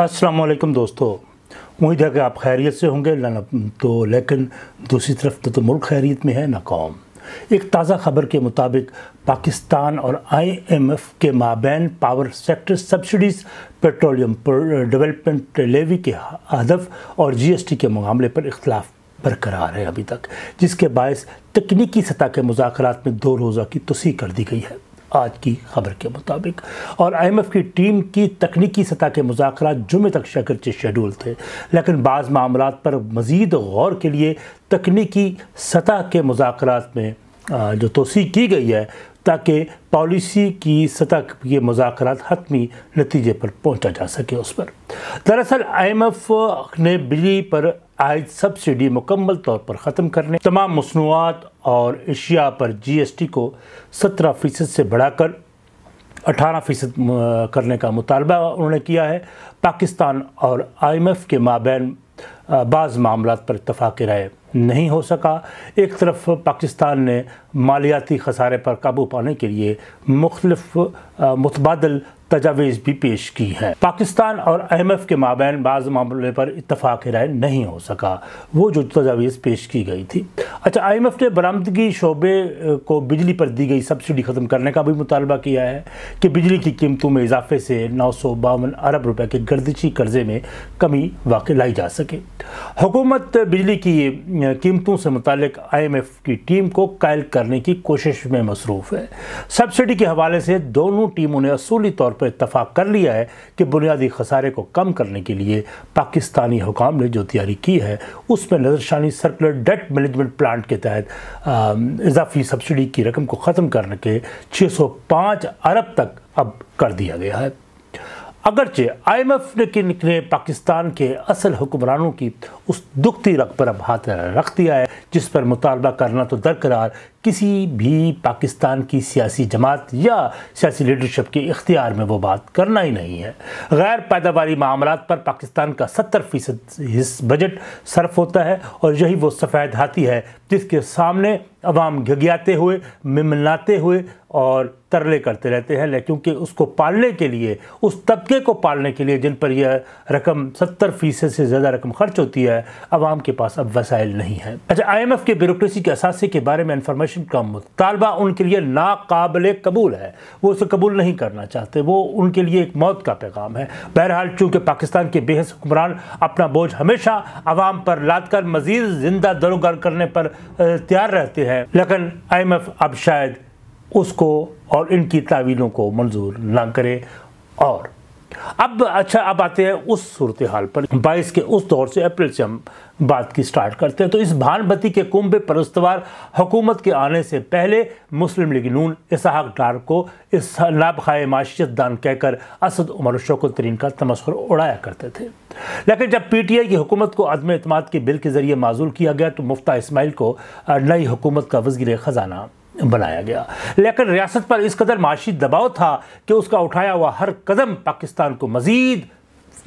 वालेकुम दोस्तों उम्मीद है कि आप खैरियत से होंगे तो लेकिन दूसरी तरफ तो, तो मुल्क खैरियत में है ना कौम एक ताज़ा खबर के मुताबिक पाकिस्तान और आईएमएफ के माबैन power sector subsidies petroleum development levy के हदफ और जीएसटी के मामले पर इख्तलाफ बरकरार है अभी तक जिसके बायस तकनीकी सतह के मुजाकर में दो रोज़ा की तोसी कर दी गई है आज की खबर के मुताबिक और आईएमएफ की टीम की तकनीकी सतह के मुजाकर जुमे तक शकरचे शेड्यूल थे लेकिन बाज़ मामला पर मज़ीद गौर के लिए तकनीकी सतह के मुजाकर में जो तोसी की गई है ताकि पॉलिसी की सतह के मुजाकर हतमी नतीजे पर पहुँचा जा सके उस पर दरअसल आई एम एफ़ ने बिजली पर आयद सब्सिडी मुकम्मल तौर पर ख़त्म करने तमाम मसनूआत और अशिया पर जी एस टी को सत्रह फ़ीसद से बढ़ाकर अठारह फ़ीसद करने का मुतालबा उन्होंने किया है पाकिस्तान और आई एम एफ़ के माबेन बाज़ मामला पर इतफाक़ राय नहीं हो सका एक तरफ पाकिस्तान ने मालियाती खसारे पर काबू पाने के लिए मुख्तलफ मुतबादल तजावीज़ भी पेश की है पाकिस्तान और एम एफ के माबेन बाज मामले पर इतफाक़ राय नहीं हो सका वो जो तजावीज़ पेश की गई थी अच्छा एम एफ ने बरामदगी शोबे को बिजली पर दी गई सब्सिडी ख़त्म करने का भी मुतालबा किया है कि बिजली की कीमतों में इजाफे से नौ सौ बावन अरब रुपये के गर्दिशी कर्जे में कमी वाक़ लाई जा सके हुकूमत बिजली की कीमतों से मुतल आई एम एफ की टीम को कायल करने की कोशिश में मसरूफ़ है सब्सिडी के हवाले से दोनों टीमों ने असूली तौर पर इतफ़ाक़ कर लिया है कि बुनियादी खसारे को कम करने के लिए पाकिस्तानी हुकाम ने जो तैयारी की है उसमें नज़रशानी सर्कुलर डेट मैनेजमेंट प्लांट के तहत इजाफी सब्सिडी की रकम को ख़त्म करने के 605 अरब तक अब कर दिया गया है अगरचे आई एम एफ ने पाकिस्तान के असल हुक्मरानों की उस दुखती रख पर अब हाथ रख दिया है जिस पर मुतालबा करना तो दरकरार किसी भी पाकिस्तान की सियासी जमात या सियासी लीडरशिप के इख्तियार में वो बात करना ही नहीं है गैर पैदावारी मामला पर पाकिस्तान का सत्तर फीसद बजट सर्फ होता है और यही वो सफ़ेद हाथी है जिसके सामने अवाम घगियाते हुए मिमलाते हुए और तरले करते रहते हैं लेकिन क्योंकि उसको पालने के लिए उस तबके को पालने के लिए जिन पर यह रकम सत्तर फ़ीसद से ज़्यादा रकम खर्च होती है अवाम के पास अब वसाइल नहीं है अच्छा आई एम एफ़ के ब्यूरोसी के असासी के बारे में इंफॉर्मेशन का मुतालबा उनके लिए नाकबिल कबूल है वो उसे कबूल नहीं करना चाहते वो उनके लिए एक मौत का पैगाम है बहरहाल चूँकि पाकिस्तान के बेहद हुक्मरान अपना बोझ हमेशा अवाम पर लाद कर मज़ीद जिंदा दरोगर करने पर तैयार रहते हैं लेकिन आईएमएफ अब शायद उसको और इनकी तावीलों को मंजूर ना करे और अब अच्छा अब आते हैं उस सूरत हाल पर बाईस के उस दौर से अप्रैल से हम बात की स्टार्ट करते हैं तो इस भानबती के कुंभ परस्तवार हुकूमत के आने से पहले मुस्लिम लीग नून इसहाक डार को इस नाबखाए माशियत दान कहकर असद उमर शोक तरीन का तमस्कर उड़ाया करते थे लेकिन जब पी टी आई की हुकूमत को अदम अतमाद के बिल के ज़रिए माजूल किया गया तो मुफ्ता इसमाइल को नई हुकूमत का वजीर ख़जाना बनाया गया लेकिन रियासत पर इस कदर माशी दबाव था कि उसका उठाया हुआ हर कदम पाकिस्तान को मज़ीद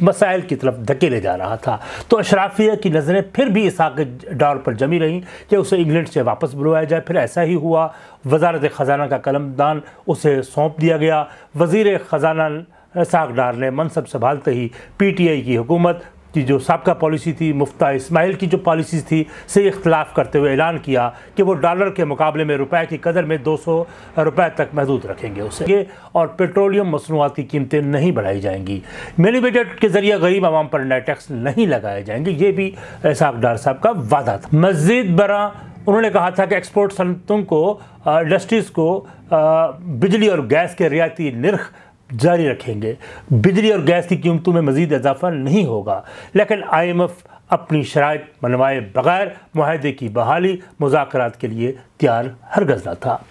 मसाइल की तरफ धकेले जा रहा था तो अशराफिया की नज़रें फिर भी इसहाक डार पर जमी रहीं कि उसे इंग्लैंड से वापस बुलवाया जाए फिर ऐसा ही हुआ वजारत ख़जाना का कलमदान उसे सौंप दिया गया वज़ी ख़जाना साग डार ने मनसब संभालते ही पी टी आई की हुकूमत की जो सबका पॉलिसी थी मुफ्ता इस्माइल की जो पॉलिसीज़ थी से इख्तलाफ करते हुए ऐलान किया कि वो डॉलर के मुकाबले में रुपए की कदर में दो सौ रुपये तक महदूद रखेंगे उसे और पेट्रोलियम मसनूआत की कीमतें नहीं बढ़ाई जाएंगी मिनी बजट के ज़रिए गरीब आवाम पर नए टैक्स नहीं लगाए जाएंगे ये भी इसाक डार साहब का वादा था मस्जिद बरा उन्होंने कहा था कि एक्सपोर्ट सनतों को इंडस्ट्रीज़ को बिजली और गैस के रियायती नरख जारी रखेंगे बिजली और गैस की कीमतों में मजीद इजाफा नहीं होगा लेकिन आई एम एफ अपनी शराय मनवाए बगैर माहदे की बहाली मुजाकर के लिए तैयार हरगज न था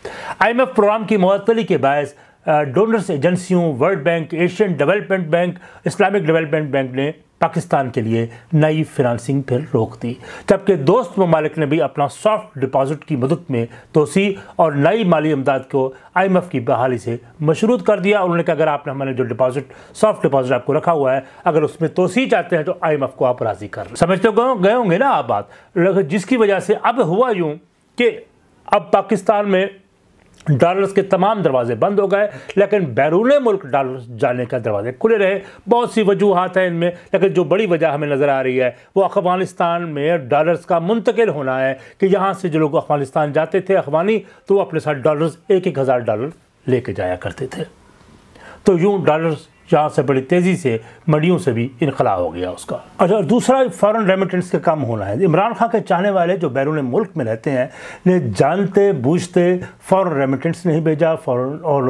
आई एम एफ प्रोग्राम की मअतली के बायस डोनर्स एजेंसियों World Bank Asian Development Bank Islamic Development Bank ने पाकिस्तान के लिए नई फिनंसिंग फिर रोक दी जबकि दोस्त ममालिक ने भी अपना सॉफ्ट डिपॉजिट की मदद में तोसी और नई माली इमदाद को आईएमएफ की बहाली से मशरूद कर दिया उन्होंने कहा अगर आपने हमारे जो डिपॉजिट सॉफ्ट डिपॉजिट आपको रखा हुआ है अगर उसमें तोसी चाहते हैं तो आईएमएफ को आप राज़ी कर समझते हो गए होंगे ना आप बात जिसकी वजह से अब हुआ यूँ कि अब पाकिस्तान में डॉलर्स के तमाम दरवाजे बंद हो गए लेकिन बैरून मुल्क डॉलर्स जाने का दरवाजे खुले रहे बहुत सी वजूहत हैं इनमें लेकिन जो बड़ी वजह हमें नज़र आ रही है वो अफ़गानिस्तान में डॉलर्स का मुंतकिल होना है कि यहाँ से जो लोग अफ़गानिस्तान जाते थे अफगानी तो वो अपने साथ डॉलर्स एक एक हज़ार डॉलर लेके जाया करते थे तो यूँ डॉलर्स जहाँ से बड़ी तेज़ी से मंडियों से भी इनखला हो गया उसका अच्छा दूसरा फ़ॉरन रेमिटेंस का कम होना है इमरान खान के चाहने वाले जो बैरून मुल्क में रहते हैं ने जानते बूझते फ़ॉरन रेमिटेंस नहीं भेजा फ़ॉरन और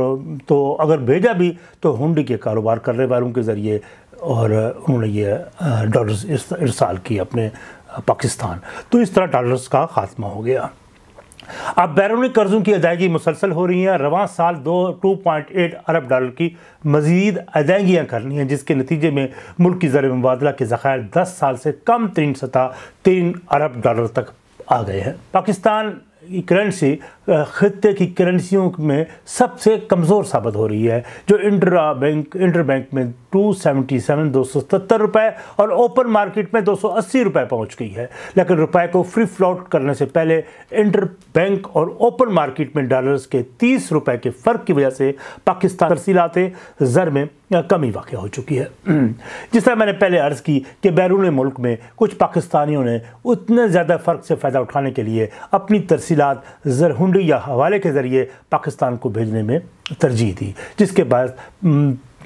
तो अगर भेजा भी तो हुंडी के कारोबार करने वालों के ज़रिए और उन्होंने ये डॉलर्स इरसाल किए अपने पाकिस्तान तो इस तरह डॉलर्स का ख़ात्मा हो गया अब बैरूनी कर्ज़ों की अदायगी मुसलसल हो रही है रवा साल दो टू पॉइंट एट अरब डॉलर की मजीद अदायगियाँ करनी हैं जिसके नतीजे में मुल्क की ज़र मुबादला के ज़ख़ायर दस साल से कम तीन सतह तीन अरब डॉलर तक आ गए हैं पाकिस्तान करेंसी ख़त्े की करेंसियों में सबसे कमज़ोर साबित हो रही है जो इंटरा बैंक इंटर बैंक में 277 277 रुपये और ओपन मार्केट में दो सौ अस्सी रुपये पहुँच गई है लेकिन रुपए को फ्री फ्लोट करने से पहले इंटर बैंक और ओपन मार्केट में डॉलर्स के तीस रुपए के फ़र्क की वजह से पाकिस्तान तरसीलाते ज़र में कमी वाक़ हो चुकी है जिस तरह मैंने पहले अर्ज़ की कि बैरून मुल्क में कुछ पाकिस्तानियों ने उतने ज़्यादा फ़र्क से फ़ायदा उठाने के लिए अपनी तरसीलत जरहुंडी या हवाले के ज़रिए पाकिस्तान को भेजने में तरजीह दी जिसके बाद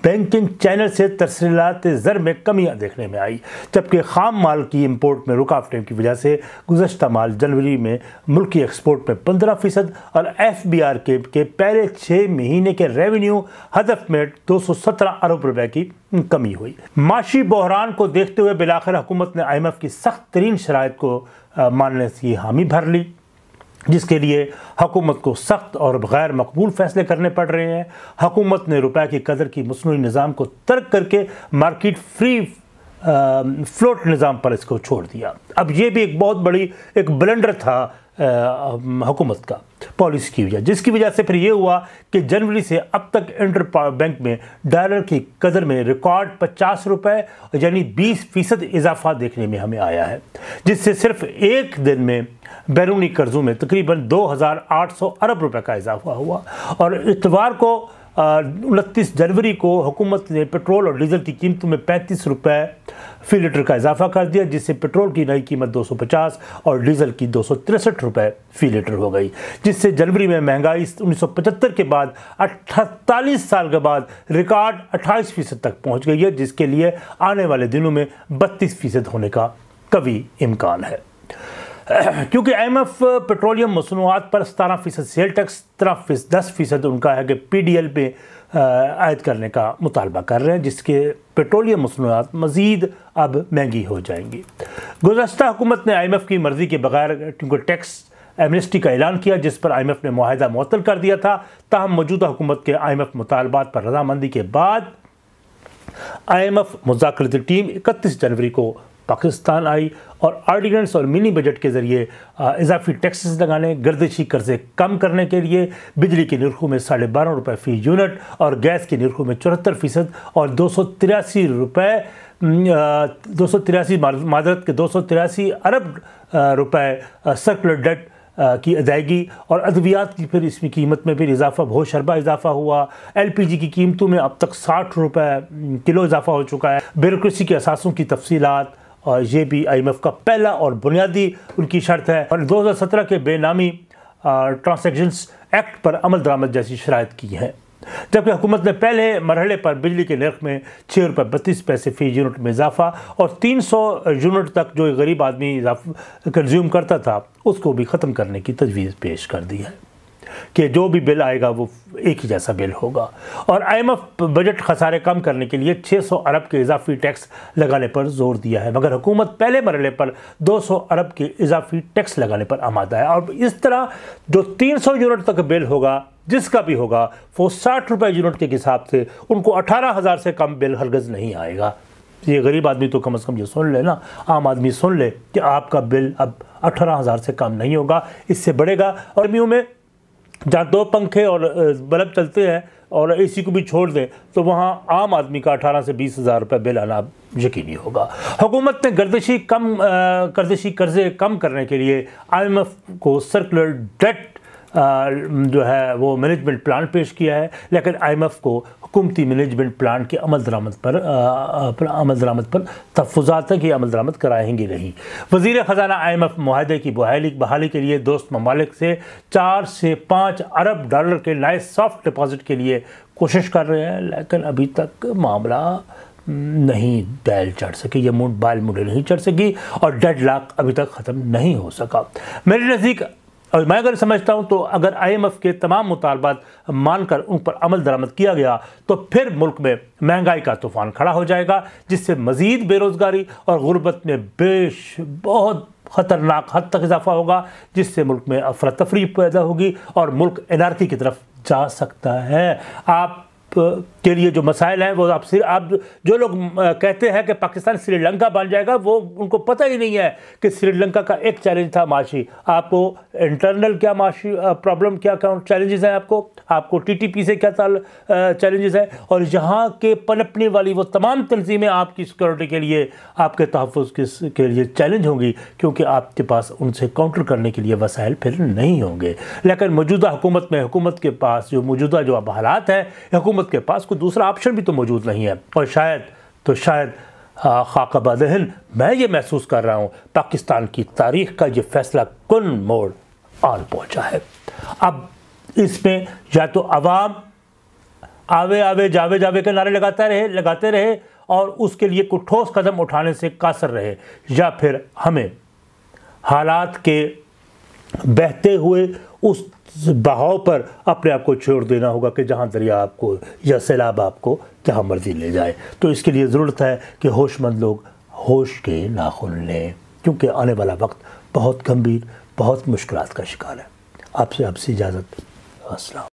बैंकिंग चैनल से तसरीलात ज़र में कमियाँ देखने में आई जबकि खाम माल की इम्पोर्ट में रुकावटें की वजह से गुजशत माल जनवरी में मुल्की एक्सपोर्ट में पंद्रह फ़ीसद और एफ बी आर के, के पहले छः महीने के रेवेन्यू हदफ में दो सौ सत्रह अरब रुपये की कमी हुई माशी बहरान को देखते हुए बिलाखिर हुकूमत ने आई एम एफ की सख्त तरीन शराइ को मानने की हामी भर ली जिसके लिए हकूमत को सख्त और गैर मकबूल फैसले करने पड़ रहे हैं हकूमत ने रुपए की कदर की मसनू निज़ाम को तर्क करके मार्केट फ्री फ्लोट निज़ाम पर इसको छोड़ दिया अब ये भी एक बहुत बड़ी एक ब्लेंडर था हकूमत का पॉलिसी की वजह जिसकी वजह से फिर ये हुआ कि जनवरी से अब तक इंटर बैंक में डॉलर की कदर में रिकॉर्ड पचास रुपये यानी बीस फीसद इजाफा देखने में हमें आया है जिससे सिर्फ एक दिन में बैरूनी कर्जों में तकरीबन दो अरब रुपये का इजाफा हुआ और इतवार को उनतीस जनवरी को हुकूमत ने पेट्रोल और डीजल की कीमतों में पैंतीस रुपये फी लीटर का इजाफा कर दिया जिससे पेट्रोल की नई कीमत 250 और डीजल की दो रुपये फी लीटर हो गई जिससे जनवरी में महंगाई 1975 के बाद अट्ठालीस साल के बाद रिकॉर्ड 28 फीसद तक पहुंच गई है जिसके लिए आने वाले दिनों में बत्तीस फीसद होने का कभी इम्कान है क्योंकि एम एफ पेट्रोलियम मसनूआत पर सतारह फ़ीसद सेल टैक्स तरह फीस दस फ़ीसद उनका है कि पी डी एल पे आयद करने का मुतालबा कर रहे हैं जिसके पेट्रोलियम मसनूआत मज़ीद अब महंगी हो जाएंगी गुजशत हुकूमत ने आई एम एफ़ की मर्ज़ी के बगैर क्योंकि टैक्स एमनेस्टी का ऐलान किया जिस पर आई एम एफ़ ने माहदा मअतल कर दिया था ताहम मौजूदा हुकूमत के आई एम एफ़ मुतालबात पर रजामंदी के बाद आई एम एफ मुजाकर टीम इकतीस जनवरी को पाकिस्तान आई और आर्डिनेंस और मिनी बजट के ज़रिए इजाफी टैक्सेस लगाने गर्दिशी कर्जे कम करने के लिए बिजली के नरखों में साढ़े बारह रुपये फ़ी यूनिट और गैस के नरखों में चौहत्तर फ़ीसद और दो सौ तिरासी रुपये दो सौ तिरासी मादरत के दो सौ तिरासी अरब रुपये सर्कुलर डेट की अदायगी और अद्वियात की फिर इसमें कीमत में फिर इजाफा बहुत शरबा इजाफा हुआ एलपीजी की कीमतों में अब तक साठ रुपये किलो इजाफा हो चुका है ब्यूरोसी के असासों की तफसीत और ये भी आईएमएफ का पहला और बुनियादी उनकी शर्त है और 2017 के बेनामी ट्रांसैक्शंस एक्ट पर अमल दरामद जैसी शरात की है जबकि हुकूमत ने पहले मरहले पर बिजली के नर्ख में छः रुपये बत्तीस पैसे फ़ी यूनिट में इजाफा और 300 यूनिट तक जो गरीब आदमी कंज्यूम करता था उसको भी ख़त्म करने की तजवीज़ पेश कर दी है कि जो भी बिल आएगा वो एक ही जैसा बिल होगा और आईएमएफ बजट खसारे कम करने के लिए 600 अरब के इजाफी टैक्स लगाने पर जोर दिया है मगर हुकूमत पहले मरले पर 200 अरब के इजाफी टैक्स लगाने पर आमादा है और इस तरह जो 300 यूनिट तक बिल होगा जिसका भी होगा वो साठ रुपये यूनिट के हिसाब से उनको अठारह हज़ार से कम बिल हरगज़ नहीं आएगा ये गरीब आदमी तो कम अज़ कम ये सुन ले ना आम आदमी सुन ले कि आपका बिल अब अठारह हज़ार से कम नहीं होगा इससे बढ़ेगा और गर्मियों में जहाँ दो पंखे और बल्ब चलते हैं और एसी को भी छोड़ दें तो वहाँ आम आदमी का अठारह से बीस हज़ार रुपये बिल आना यकीनी होगा हुकूमत ने गर्दशी कम गर्दशी कर्जे कम करने के लिए आईएमएफ को सर्कुलर डेट जो है वो मैनेजमेंट प्लान पेश किया है लेकिन आईएमएफ को हुकूमती मैनेजमेंट प्लान के अमल दरामद पर, अमल दरामद पर तफजात की अमल दरामद कराएंगी नहीं वजीर ख़जाना आई एम एफ माहदे की बहाली बहाली के लिए दोस्त ममालिक से चार से पाँच अरब डॉलर के नए सॉफ्ट डिपॉजिट के लिए कोशिश कर रहे हैं लेकिन अभी तक मामला नहीं बैल चढ़ सके ये मूड बाल मुंडे नहीं चढ़ सकी और डेड लाख अभी तक ख़त्म नहीं हो सका मेरे नज़दीक और मैं अगर समझता हूँ तो अगर आईएमएफ के तमाम मुतालबात मानकर उन पर अमल दरामद किया गया तो फिर मुल्क में महंगाई का तूफान खड़ा हो जाएगा जिससे मज़ीद बेरोज़गारी और ग़ुरबत में बेश बहुत ख़तरनाक हद तक इजाफा होगा जिससे मुल्क में अफरा तफरी पैदा होगी और मुल्क एनारकी की तरफ जा सकता है आप के लिए जो मसाइल हैं वो आप सिर्फ आप जो लोग कहते हैं कि पाकिस्तान श्रीलंका बन जाएगा वो उनको पता ही नहीं है कि श्रीलंका का एक चैलेंज था माशी आपको इंटरनल क्या माशी प्रॉब्लम क्या क्या चैलेंजेस हैं आपको आपको टीटीपी से क्या चैलेंजेस हैं और यहाँ के पनपने वाली वो तमाम तनजीमें आपकी सिक्योरिटी के लिए आपके तहफ़ के लिए चैलेंज होंगी क्योंकि आपके पास उनसे काउंटर करने के लिए वसाइल फिर नहीं होंगे लेकिन मौजूदा हुकूमत में हुकूमत के पास जो मौजूदा जो अब हालात हैं हुकूमत हुकूमत के पास कोई दूसरा ऑप्शन भी तो मौजूद नहीं है और शायद तो शायद खाकबा दहन मैं ये महसूस कर रहा हूँ पाकिस्तान की तारीख का ये फैसला कन मोड़ और पहुँचा है अब इसमें या तो आवाम आवे आवे जावे जावे के नारे लगाता रहे लगाते रहे और उसके लिए कुछ ठोस कदम उठाने से कासर रहे या फिर हमें हालात के बहते हुए उस बहाव पर अपने आप को छोड़ देना होगा कि जहाँ दरिया आपको या सैलाब आपको जहाँ मर्जी ले जाए तो इसके लिए ज़रूरत है कि होशमंद लोग होश के नाखुन लें क्योंकि आने वाला वक्त बहुत गंभीर बहुत मुश्किल का शिकार है आपसे आपसी इजाज़त असल